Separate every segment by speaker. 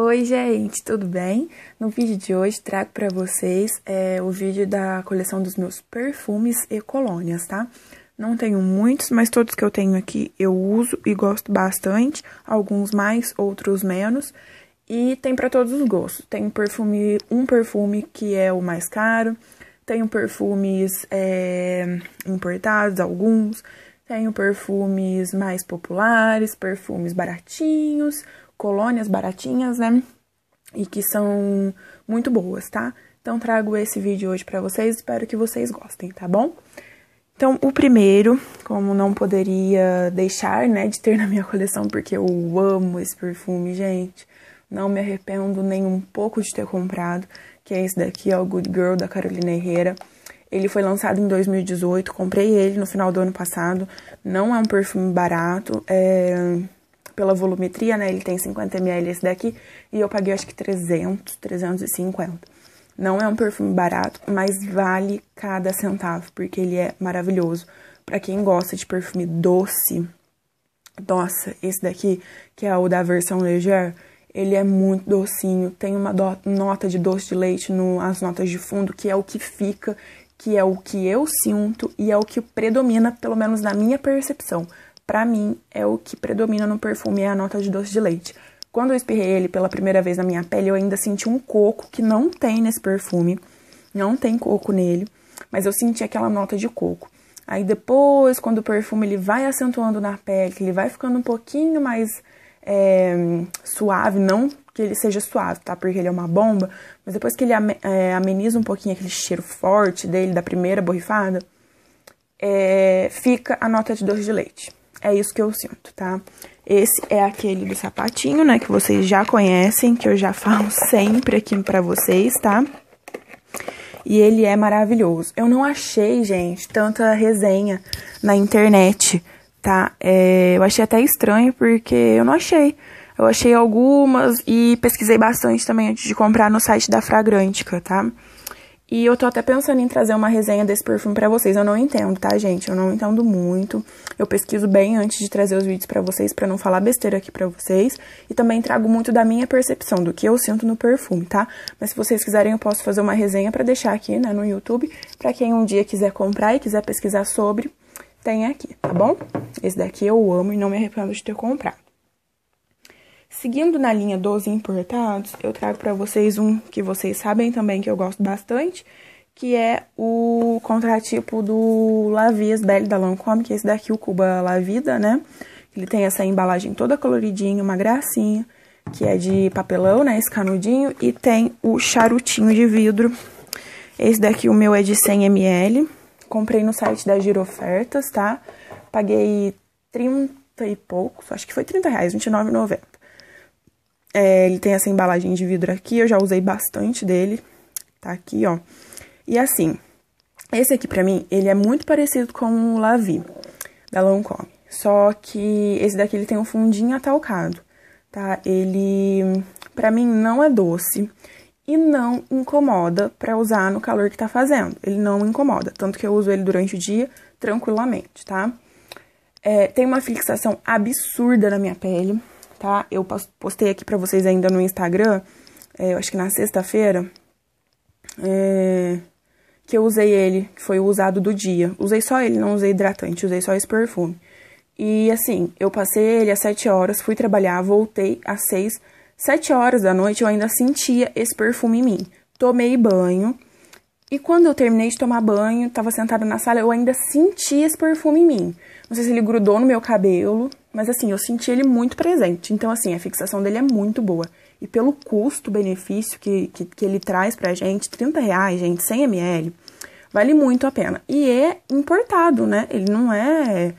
Speaker 1: Oi, gente, tudo bem? No vídeo de hoje trago para vocês é, o vídeo da coleção dos meus perfumes e colônias, tá? Não tenho muitos, mas todos que eu tenho aqui eu uso e gosto bastante, alguns mais, outros menos, e tem para todos os gostos. Tem perfume, um perfume que é o mais caro, tenho perfumes é, importados, alguns, tenho perfumes mais populares, perfumes baratinhos, colônias baratinhas, né? E que são muito boas, tá? Então trago esse vídeo hoje para vocês, espero que vocês gostem, tá bom? Então, o primeiro, como não poderia deixar, né, de ter na minha coleção, porque eu amo esse perfume, gente. Não me arrependo nem um pouco de ter comprado, que é esse daqui, ó, o Good Girl da Carolina Herrera. Ele foi lançado em 2018, comprei ele no final do ano passado. Não é um perfume barato, é pela volumetria, né? Ele tem 50 ml esse daqui, e eu paguei acho que 300, 350. Não é um perfume barato, mas vale cada centavo, porque ele é maravilhoso. Para quem gosta de perfume doce, nossa, esse daqui, que é o da versão Leger, ele é muito docinho, tem uma do, nota de doce de leite no, as notas de fundo, que é o que fica, que é o que eu sinto e é o que predomina, pelo menos na minha percepção para mim, é o que predomina no perfume é a nota de doce de leite. Quando eu espirrei ele pela primeira vez na minha pele, eu ainda senti um coco que não tem nesse perfume. Não tem coco nele, mas eu senti aquela nota de coco. Aí depois, quando o perfume ele vai acentuando na pele, ele vai ficando um pouquinho mais é, suave, não que ele seja suave, tá? Porque ele é uma bomba, mas depois que ele é, ameniza um pouquinho aquele cheiro forte dele da primeira borrifada, é, fica a nota de doce de leite. É isso que eu sinto, tá? Esse é aquele do sapatinho, né? Que vocês já conhecem, que eu já falo sempre aqui pra vocês, tá? E ele é maravilhoso. Eu não achei, gente, tanta resenha na internet, tá? É, eu achei até estranho, porque eu não achei. Eu achei algumas e pesquisei bastante também antes de comprar no site da Fragrântica, tá? E eu tô até pensando em trazer uma resenha desse perfume para vocês. Eu não entendo, tá, gente? Eu não entendo muito. Eu pesquiso bem antes de trazer os vídeos para vocês para não falar besteira aqui para vocês, e também trago muito da minha percepção do que eu sinto no perfume, tá? Mas se vocês quiserem, eu posso fazer uma resenha para deixar aqui, né, no YouTube, para quem um dia quiser comprar e quiser pesquisar sobre, tem aqui, tá bom? Esse daqui eu amo e não me arrependo de ter comprado. Seguindo na linha dos importados, eu trago para vocês um que vocês sabem também que eu gosto bastante, que é o contratipo do Lavias Belle da Lancôme, que é esse daqui, o Cuba La Vida, né? Ele tem essa embalagem toda coloridinha, uma gracinha, que é de papelão, né, esse canudinho, e tem o charutinho de vidro. Esse daqui, o meu é de 100 ml, comprei no site da Girofertas, tá? Paguei 30 e poucos, acho que foi 30 reais, 29,90. É, ele tem essa embalagem de vidro aqui, eu já usei bastante dele. Tá aqui, ó. E assim, esse aqui pra mim, ele é muito parecido com o Lavi, da Lancome. Só que esse daqui ele tem um fundinho atalcado, tá? Ele, pra mim, não é doce e não incomoda pra usar no calor que tá fazendo. Ele não incomoda, tanto que eu uso ele durante o dia tranquilamente, tá? É, tem uma fixação absurda na minha pele, tá? Eu postei aqui para vocês ainda no Instagram, é, eu acho que na sexta-feira, é, que eu usei ele, que foi o usado do dia. Usei só ele, não usei hidratante, usei só esse perfume. E assim, eu passei ele às 7 horas, fui trabalhar, voltei às 6, 7 horas da noite eu ainda sentia esse perfume em mim. Tomei banho, e quando eu terminei de tomar banho, tava sentada na sala, eu ainda senti esse perfume em mim. Não sei se ele grudou no meu cabelo, mas assim, eu senti ele muito presente. Então, assim, a fixação dele é muito boa. E pelo custo-benefício que, que, que, ele traz pra gente, 30 reais, gente, 100 ml, vale muito a pena. E é importado, né? Ele não é,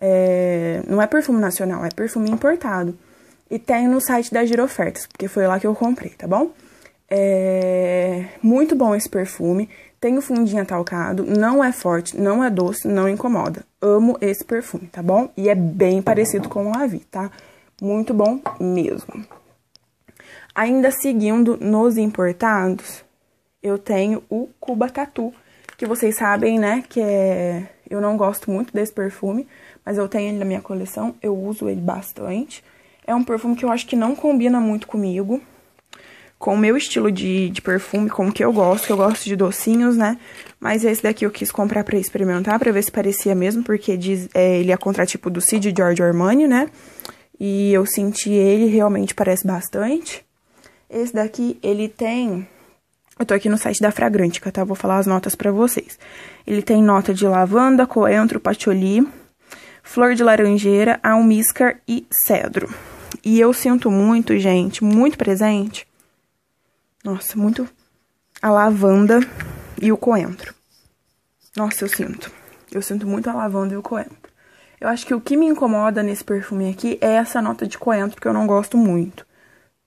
Speaker 1: é não é perfume nacional, é perfume importado. E tem no site da Girofertas, porque foi lá que eu comprei, tá bom? É muito bom esse perfume. Tem o fundinho atalcado, não é forte, não é doce, não incomoda. Amo esse perfume, tá bom? E é bem tá parecido tá com o Lavi, tá? Muito bom mesmo. Ainda seguindo nos importados, eu tenho o Cubacatu, que vocês sabem, né, que é... Eu não gosto muito desse perfume, mas eu tenho ele na minha coleção, eu uso ele bastante. É um perfume que eu acho que não combina muito comigo, com o meu estilo de, de perfume, com o que eu gosto, que eu gosto de docinhos, né? Mas esse daqui eu quis comprar pra experimentar, pra ver se parecia mesmo, porque diz, é, ele é contratipo do Cid George Armani, né? E eu senti ele, realmente parece bastante. Esse daqui, ele tem... Eu tô aqui no site da Fragrântica, tá? Vou falar as notas pra vocês. Ele tem nota de lavanda, coentro, patchouli, flor de laranjeira, almíscar e cedro. E eu sinto muito, gente, muito presente nossa, muito a lavanda e o coentro. Nossa, eu sinto. Eu sinto muito a lavanda e o coentro. Eu acho que o que me incomoda nesse perfume aqui é essa nota de coentro, que eu não gosto muito,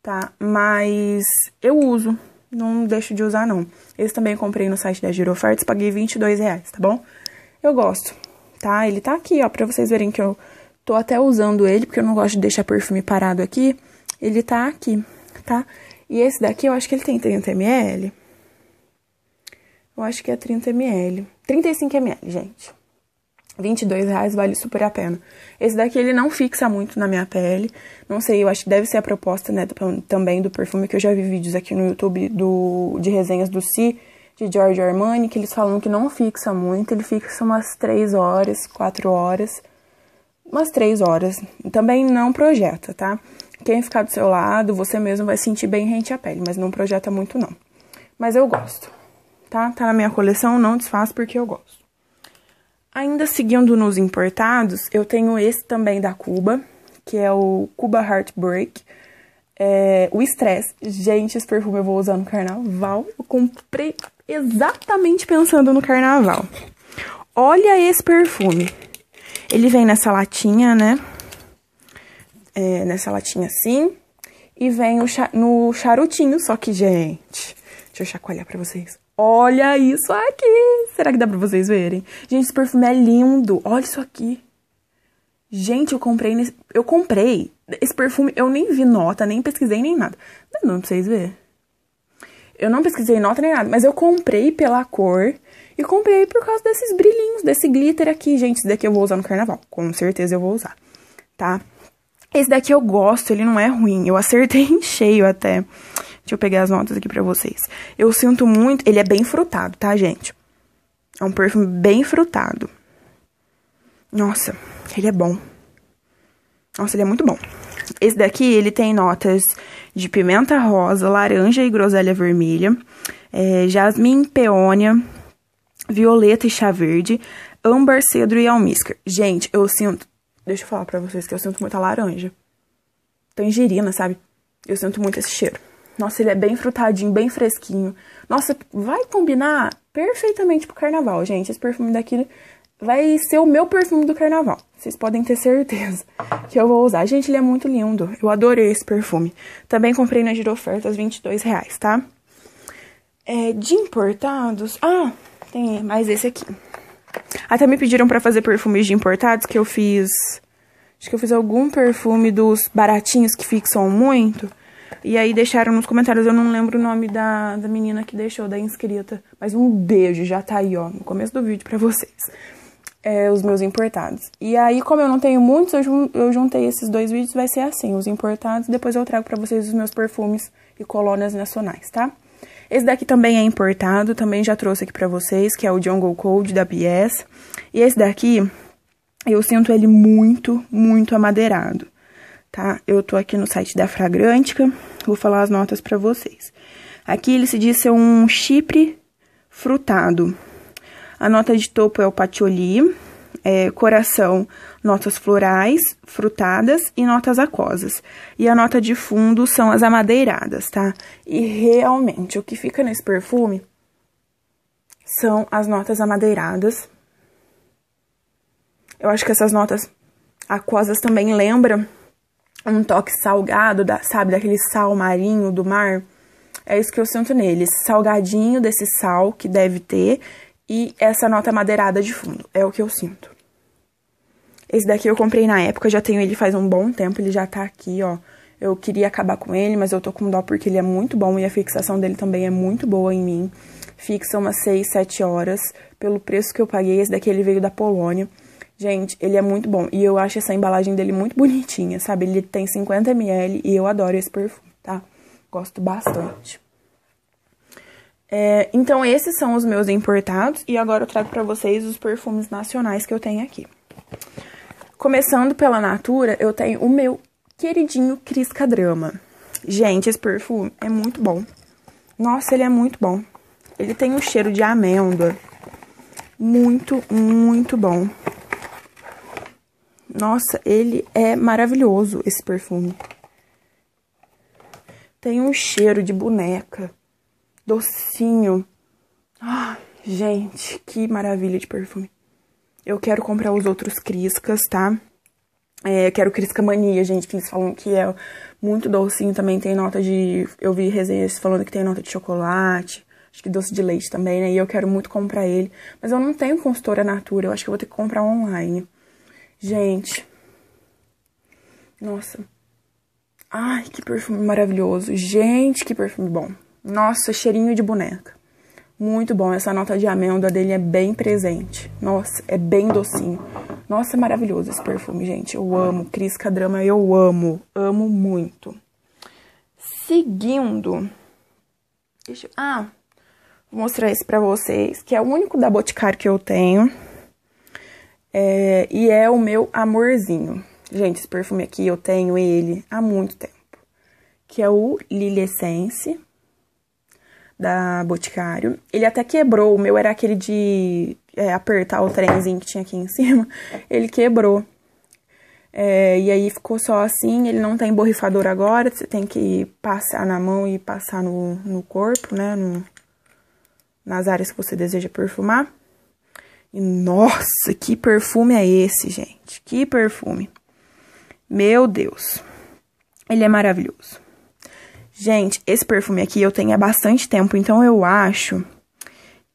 Speaker 1: tá? Mas eu uso, não deixo de usar, não. Esse também eu comprei no site da Girofarts, paguei 22 reais, tá bom? Eu gosto, tá? Ele tá aqui, ó, pra vocês verem que eu tô até usando ele, porque eu não gosto de deixar perfume parado aqui. Ele tá aqui, tá? E esse daqui eu acho que ele tem 30 ml. Eu acho que é 30 ml. 35 ml, gente. 22 reais vale super a pena. Esse daqui ele não fixa muito na minha pele. Não sei, eu acho que deve ser a proposta, né, também do perfume que eu já vi vídeos aqui no YouTube do de resenhas do Si de Giorgio Armani, que eles falam que não fixa muito, ele fixa umas 3 horas, 4 horas, umas 3 horas. Também não projeta, tá? quem ficar do seu lado, você mesmo vai sentir bem rente à pele, mas não projeta muito não. Mas eu gosto, tá? Tá na minha coleção, não desfaz porque eu gosto. Ainda seguindo nos importados, eu tenho esse também da Cuba, que é o Cuba Heartbreak. É, o Stress. Gente, esse perfume eu vou usar no carnaval. Eu comprei exatamente pensando no carnaval. Olha esse perfume. Ele vem nessa latinha, né? é, nessa latinha assim. E vem cha no charutinho, só que, gente, deixa eu chacoalhar pra vocês. Olha isso aqui! Será que dá pra vocês verem? Gente, esse perfume é lindo! Olha isso aqui! Gente, eu comprei nesse... Eu comprei esse perfume, eu nem vi nota, nem pesquisei, nem nada. Não, não pra vocês verem. Eu não pesquisei nota nem nada, mas eu comprei pela cor e comprei por causa desses brilhinhos, desse glitter aqui, gente. Esse daqui eu vou usar no carnaval, com certeza eu vou usar, tá? Esse daqui eu gosto, ele não é ruim. Eu acertei em cheio até. Deixa eu pegar as notas aqui pra vocês. Eu sinto muito. Ele é bem frutado, tá, gente? É um perfume bem frutado. Nossa, ele é bom. Nossa, ele é muito bom. Esse daqui, ele tem notas de pimenta rosa, laranja e groselha vermelha, é, jasmim, peônia, violeta e chá verde, âmbar, cedro e almíscar. Gente, eu sinto Deixa eu falar pra vocês que eu sinto muita laranja. Tangerina, sabe? Eu sinto muito esse cheiro. Nossa, ele é bem frutadinho, bem fresquinho. Nossa, vai combinar perfeitamente pro carnaval, gente. Esse perfume daqui vai ser o meu perfume do carnaval. Vocês podem ter certeza que eu vou usar. Gente, ele é muito lindo. Eu adorei esse perfume. Também comprei na Girofertas, 22 reais, tá? É, de importados... Ah, tem mais esse aqui. Até me pediram para fazer perfumes de importados que eu fiz. Acho que eu fiz algum perfume dos baratinhos que fixam muito. E aí deixaram nos comentários, eu não lembro o nome da, da menina que deixou, da inscrita. Mas um beijo, já tá aí, ó, no começo do vídeo pra vocês. É, os meus importados. E aí, como eu não tenho muitos, eu, eu juntei esses dois vídeos, vai ser assim, os importados, depois eu trago para vocês os meus perfumes e colônias nacionais, tá? Esse daqui também é importado, também já trouxe aqui pra vocês, que é o Jungle Cold da BS. E esse daqui, eu sinto ele muito, muito amadeirado, tá? Eu tô aqui no site da Fragrântica, vou falar as notas pra vocês. Aqui ele se diz ser um chipre frutado. A nota de topo é o patchouli, é, coração, notas florais, frutadas e notas aquosas. E a nota de fundo são as amadeiradas, tá? E realmente, o que fica nesse perfume são as notas amadeiradas. Eu acho que essas notas aquosas também lembram um toque salgado, da, sabe, daquele sal marinho do mar. É isso que eu sinto neles, salgadinho desse sal que deve ter e essa nota é madeirada de fundo. É o que eu sinto. Esse daqui eu comprei na época, já tenho ele faz um bom tempo, ele já tá aqui, ó. Eu queria acabar com ele, mas eu tô com dó porque ele é muito bom e a fixação dele também é muito boa em mim. Fixa umas 6, 7 horas pelo preço que eu paguei. Esse daqui ele veio da Polônia. Gente, ele é muito bom e eu acho essa embalagem dele muito bonitinha, sabe? Ele tem 50ml e eu adoro esse perfume, tá? Gosto bastante. É, então, esses são os meus importados e agora eu trago para vocês os perfumes nacionais que eu tenho aqui. Começando pela Natura, eu tenho o meu queridinho Crisca Drama. Gente, esse perfume é muito bom. Nossa, ele é muito bom. Ele tem um cheiro de amêndoa. Muito, muito bom. Nossa, ele é maravilhoso, esse perfume. Tem um cheiro de boneca docinho. Ah, gente, que maravilha de perfume. Eu quero comprar os outros Criscas, tá? É, quero Crisca Mania, gente, que eles falam que é muito docinho também. Tem nota de. Eu vi resenhas falando que tem nota de chocolate, acho que doce de leite também, né? E eu quero muito comprar ele. Mas eu não tenho consultora Natura, eu acho que eu vou ter que comprar online. Gente. Nossa. Ai, que perfume maravilhoso. Gente, que perfume bom. Nossa, cheirinho de boneca. Muito bom, essa nota de amêndoa dele é bem presente. Nossa, é bem docinho. Nossa, é maravilhoso esse perfume, gente. Eu amo. Cris Cadrama, eu amo. Amo muito. Seguindo. Deixa eu... Ah, vou mostrar esse pra vocês, que é o único da Boticário que eu tenho. É, e é o meu amorzinho. Gente, esse perfume aqui eu tenho ele há muito tempo. Que é o Lily Essence da Boticário. Ele até quebrou, o meu era aquele de é, apertar o trenzinho que tinha aqui em cima. Ele quebrou. É, e aí ficou só assim, ele não tem tá borrifador agora, você tem que passar na mão e passar no, no corpo, né? No, nas áreas que você deseja perfumar. E nossa, que perfume é esse, gente? Que perfume. Meu Deus. Ele é maravilhoso. Gente, esse perfume aqui eu tenho há bastante tempo, então eu acho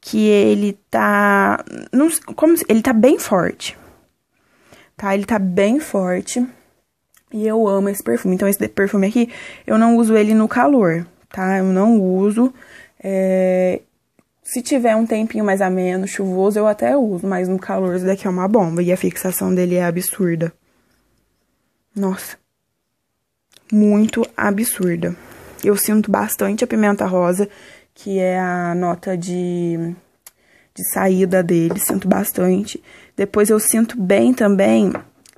Speaker 1: que ele tá. Não, como Ele tá bem forte. Tá? Ele tá bem forte. E eu amo esse perfume. Então, esse perfume aqui, eu não uso ele no calor, tá? Eu não uso. É, se tiver um tempinho mais ameno, chuvoso, eu até uso, mas no calor isso daqui é uma bomba. E a fixação dele é absurda. Nossa. Muito absurda. Eu sinto bastante a pimenta rosa, que é a nota de, de saída dele, sinto bastante. Depois eu sinto bem também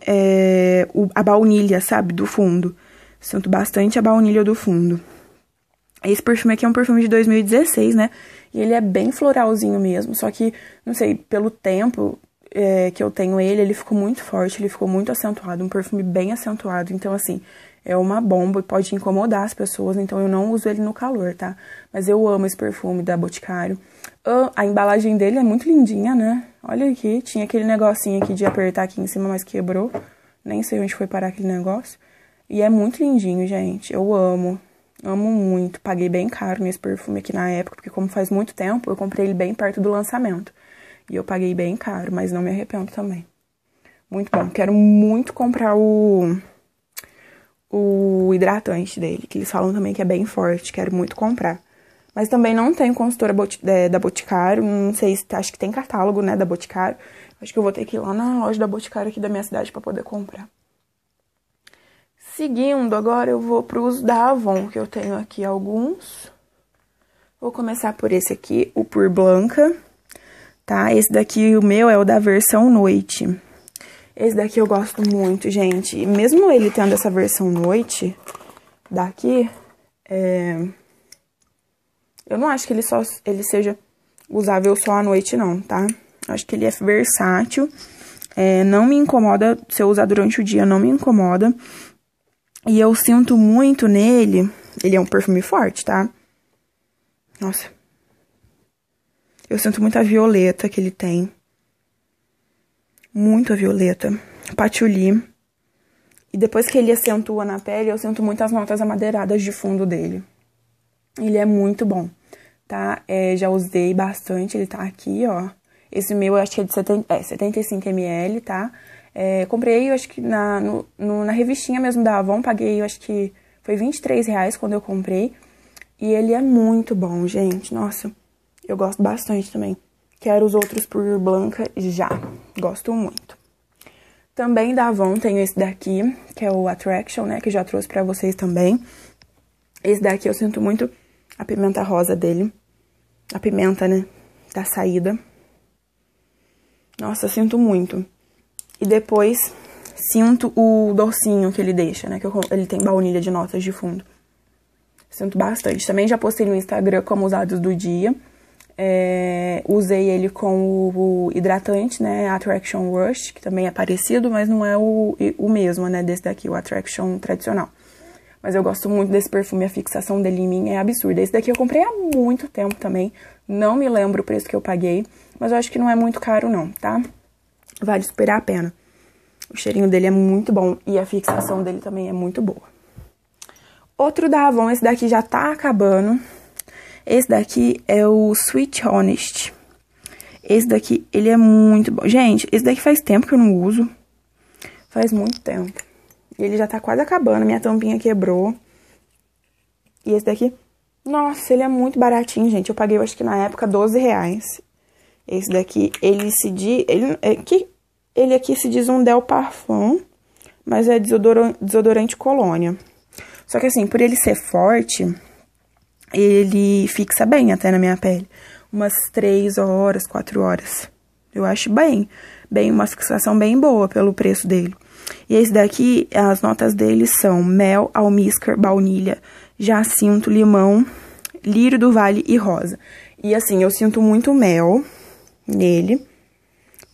Speaker 1: é, o, a baunilha, sabe, do fundo. Sinto bastante a baunilha do fundo. Esse perfume aqui é um perfume de 2016, né? E ele é bem floralzinho mesmo, só que, não sei, pelo tempo, é, que eu tenho ele, ele ficou muito forte, ele ficou muito acentuado, um perfume bem acentuado. Então, assim, é uma bomba e pode incomodar as pessoas, então eu não uso ele no calor, tá? Mas eu amo esse perfume da Boticário. Ah, a embalagem dele é muito lindinha, né? Olha aqui, tinha aquele negocinho aqui de apertar aqui em cima, mas quebrou. Nem sei onde foi parar aquele negócio. E é muito lindinho, gente. Eu amo. Amo muito. Paguei bem caro nesse perfume aqui na época, porque como faz muito tempo, eu comprei ele bem perto do lançamento. E eu paguei bem caro, mas não me arrependo também. Muito bom. Quero muito comprar o o hidratante dele, que eles falam também que é bem forte, quero muito comprar. Mas também não tem consultora é, da Boticário, não sei se acho que tem catálogo, né, da Boticário. Acho que eu vou ter que ir lá na loja da Boticário aqui da minha cidade para poder comprar. Seguindo, agora eu vou pro uso da Avon, que eu tenho aqui alguns. Vou começar por esse aqui, o Pur Blanca tá? Esse daqui, o meu, é o da versão noite. Esse daqui eu gosto muito, gente. E mesmo ele tendo essa versão noite daqui, é... eu não acho que ele, só, ele seja usável só à noite, não, tá? Eu acho que ele é versátil. É, não me incomoda, se eu usar durante o dia, não me incomoda. E eu sinto muito nele. Ele é um perfume forte, tá? Nossa, eu sinto muita violeta que ele tem. Muita violeta. Patchouli. E depois que ele acentua na pele, eu sinto muitas notas amadeiradas de fundo dele. Ele é muito bom, tá? É, já usei bastante, ele tá aqui, ó. Esse meu eu acho que é de 70, é, 75ml, tá? É, comprei, eu acho que na, no, no, na revistinha mesmo da Avon, paguei, eu acho que foi 23 reais quando eu comprei. E ele é muito bom, gente. Nossa. Eu gosto bastante também. Quero os outros por Blanca já. Gosto muito. Também da Avon tenho esse daqui, que é o Attraction, né? Que já trouxe para vocês também. Esse daqui eu sinto muito a pimenta rosa dele. A pimenta, né? Da saída. Nossa, sinto muito. E depois sinto o docinho que ele deixa, né? Que eu, ele tem baunilha de notas de fundo. Sinto bastante. Também já postei no Instagram como usados do dia. É, usei ele com o, hidratante, né? Attraction Rush, que também é parecido, mas não é o, o mesmo, né? Desse daqui, o Attraction tradicional. Mas eu gosto muito desse perfume, a fixação dele em mim é absurda. Esse daqui eu comprei há muito tempo também. Não me lembro o preço que eu paguei, mas eu acho que não é muito caro, não, tá? Vale super a pena. O cheirinho dele é muito bom e a fixação dele também é muito boa. Outro da Avon, esse daqui já tá acabando. Esse daqui é o Sweet Honest. Esse daqui, ele é muito bom. Gente, esse daqui faz tempo que eu não uso. Faz muito tempo. Ele já tá quase acabando, minha tampinha quebrou. E esse daqui, nossa, ele é muito baratinho, gente. Eu paguei, eu acho que na época, 12 reais. Esse daqui, ele se diz... Ele, é, que, ele aqui se diz um Del Parfum, mas é desodorante, desodorante colônia. Só que assim, por ele ser forte ele fixa bem até na minha pele. Umas 3 horas, 4 horas. Eu acho bem, bem uma fixação bem boa pelo preço dele. E esse daqui, as notas dele são mel, almíscar, baunilha, jacinto, limão, lírio do vale e rosa. E assim, eu sinto muito mel nele,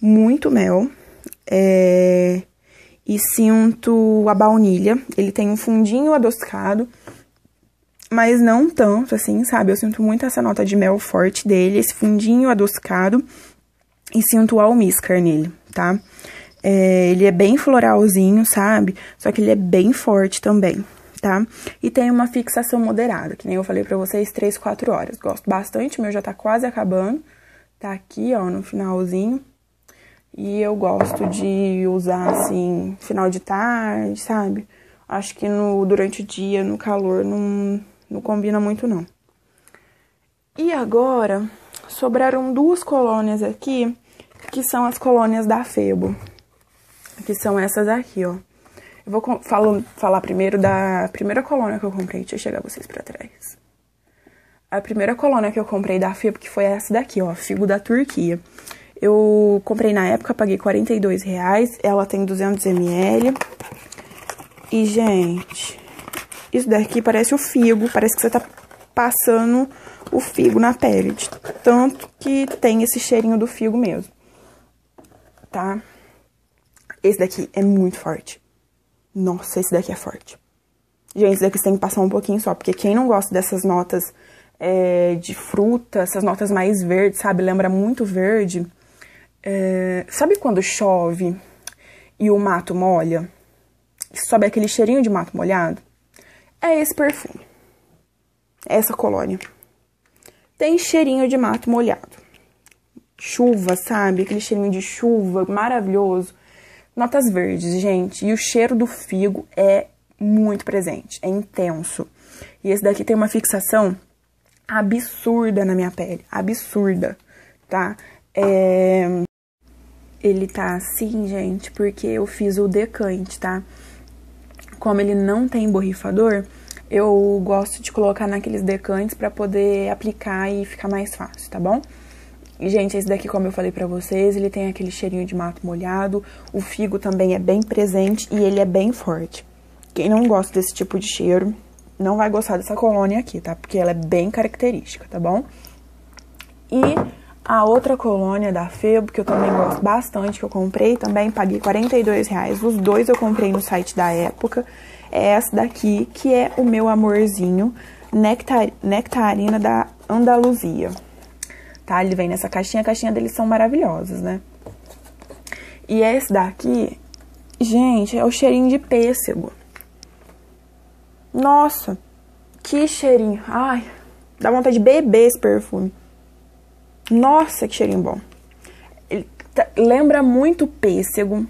Speaker 1: muito mel, é... e sinto a baunilha. Ele tem um fundinho adocicado mas não tanto, assim, sabe? Eu sinto muito essa nota de mel forte dele, esse fundinho adocicado, e sinto o almíscar nele, tá? É, ele é bem floralzinho, sabe? Só que ele é bem forte também, tá? E tem uma fixação moderada, que nem eu falei pra vocês, 3, 4 horas. Gosto bastante, o meu já tá quase acabando. Tá aqui, ó, no finalzinho. E eu gosto de usar, assim, final de tarde, sabe? Acho que no, durante o dia, no calor, não, não combina muito não. E agora sobraram duas colônias aqui, que são as colônias da Febo, que são essas aqui, ó. Eu vou falo, falar primeiro da primeira colônia que eu comprei, deixa eu chegar vocês para trás. A primeira colônia que eu comprei da Febo, que foi essa daqui, ó, figo da Turquia. Eu comprei na época, paguei 42 reais, ela tem 200 ml. E, gente, isso daqui parece o figo, parece que você tá passando o figo na pele, de tanto que tem esse cheirinho do figo mesmo, tá? Esse daqui é muito forte. Nossa, esse daqui é forte. Gente, esse daqui você tem que passar um pouquinho só, porque quem não gosta dessas notas é, de fruta, essas notas mais verdes, sabe? Lembra muito verde. É, sabe quando chove e o mato molha? Sobe aquele cheirinho de mato molhado? é esse perfume. É essa colônia. Tem cheirinho de mato molhado. Chuva, sabe? Aquele cheirinho de chuva maravilhoso. Notas verdes, gente. E o cheiro do figo é muito presente, é intenso. E esse daqui tem uma fixação absurda na minha pele, absurda, tá? É... Ele tá assim, gente, porque eu fiz o decante, tá? Como ele não tem borrifador, eu gosto de colocar naqueles decantes para poder aplicar e ficar mais fácil, tá bom? E, gente, esse daqui, como eu falei pra vocês, ele tem aquele cheirinho de mato molhado. O figo também é bem presente e ele é bem forte. Quem não gosta desse tipo de cheiro, não vai gostar dessa colônia aqui, tá? Porque ela é bem característica, tá bom? E a outra colônia da Febo, que eu também gosto bastante, que eu comprei também, paguei 42 reais. Os dois eu comprei no site da época. É essa daqui, que é o meu amorzinho, nectar, nectarina da Andaluzia. Tá? Ele vem nessa caixinha, a caixinha deles são maravilhosas, né? E esse daqui, gente, é o cheirinho de pêssego. Nossa, que cheirinho. Ai, dá vontade de beber esse perfume. Nossa, que cheirinho bom. Ele tá, lembra muito pêssego,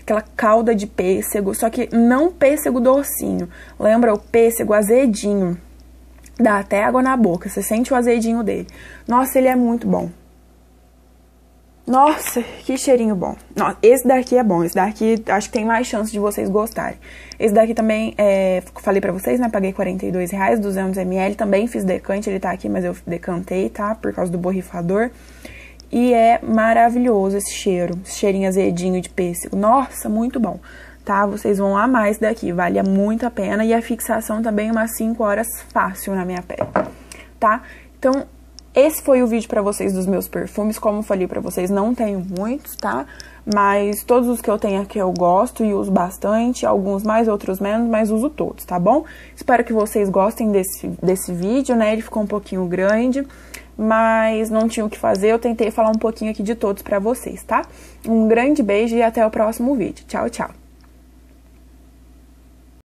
Speaker 1: aquela calda de pêssego, só que não pêssego docinho. Lembra o pêssego azedinho. Dá até água na boca, você sente o azedinho dele. Nossa, ele é muito bom. Nossa, que cheirinho bom. Nossa, esse daqui é bom. Esse daqui acho que tem mais chance de vocês gostarem. Esse daqui também, é, falei pra vocês, né? Paguei R$42,00, 200 ml. Também fiz decante, ele tá aqui, mas eu decantei, tá? Por causa do borrifador. E é maravilhoso esse cheiro. Esse cheirinho azedinho de pêssego. Nossa, muito bom. Tá? Vocês vão amar esse daqui. Vale muito a pena. E a fixação também umas 5 horas fácil na minha pele. Tá? Então, esse foi o vídeo para vocês dos meus perfumes. Como falei para vocês, não tenho muitos, tá? Mas todos os que eu tenho aqui eu gosto e uso bastante. Alguns mais, outros menos, mas uso todos, tá bom? Espero que vocês gostem desse, desse vídeo, né? Ele ficou um pouquinho grande, mas não tinha o que fazer. Eu tentei falar um pouquinho aqui de todos para vocês, tá? Um grande beijo e até o próximo vídeo. Tchau, tchau!